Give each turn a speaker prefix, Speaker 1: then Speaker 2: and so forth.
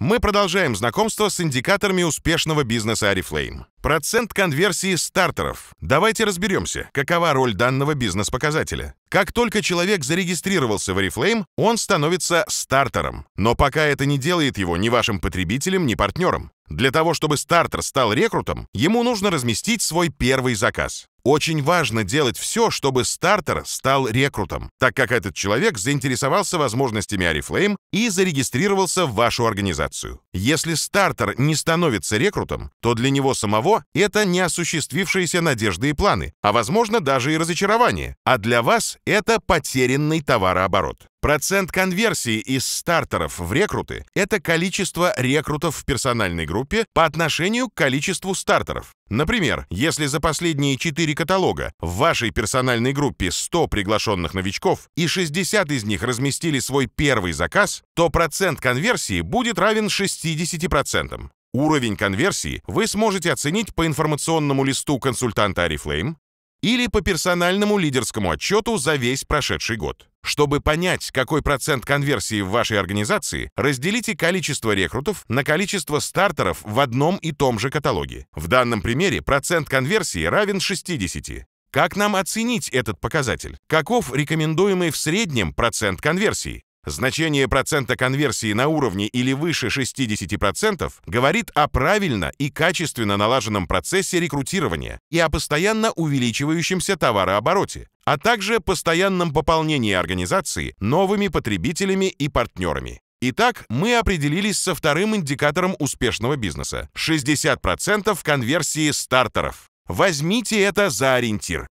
Speaker 1: Мы продолжаем знакомство с индикаторами успешного бизнеса Арифлейм. Процент конверсии стартеров. Давайте разберемся, какова роль данного бизнес-показателя. Как только человек зарегистрировался в Oriflame, он становится стартером. Но пока это не делает его ни вашим потребителем, ни партнером. Для того, чтобы стартер стал рекрутом, ему нужно разместить свой первый заказ. Очень важно делать все, чтобы стартер стал рекрутом, так как этот человек заинтересовался возможностями Арифлейм и зарегистрировался в вашу организацию. Если стартер не становится рекрутом, то для него самого того, это не осуществившиеся надежды и планы, а, возможно, даже и разочарование. А для вас это потерянный товарооборот. Процент конверсии из стартеров в рекруты – это количество рекрутов в персональной группе по отношению к количеству стартеров. Например, если за последние 4 каталога в вашей персональной группе 100 приглашенных новичков и 60 из них разместили свой первый заказ, то процент конверсии будет равен 60%. Уровень конверсии вы сможете оценить по информационному листу консультанта Арифлейм или по персональному лидерскому отчету за весь прошедший год. Чтобы понять, какой процент конверсии в вашей организации, разделите количество рекрутов на количество стартеров в одном и том же каталоге. В данном примере процент конверсии равен 60. Как нам оценить этот показатель? Каков рекомендуемый в среднем процент конверсии? Значение процента конверсии на уровне или выше 60% говорит о правильно и качественно налаженном процессе рекрутирования и о постоянно увеличивающемся товарообороте, а также постоянном пополнении организации новыми потребителями и партнерами. Итак, мы определились со вторым индикатором успешного бизнеса – 60% конверсии стартеров. Возьмите это за ориентир.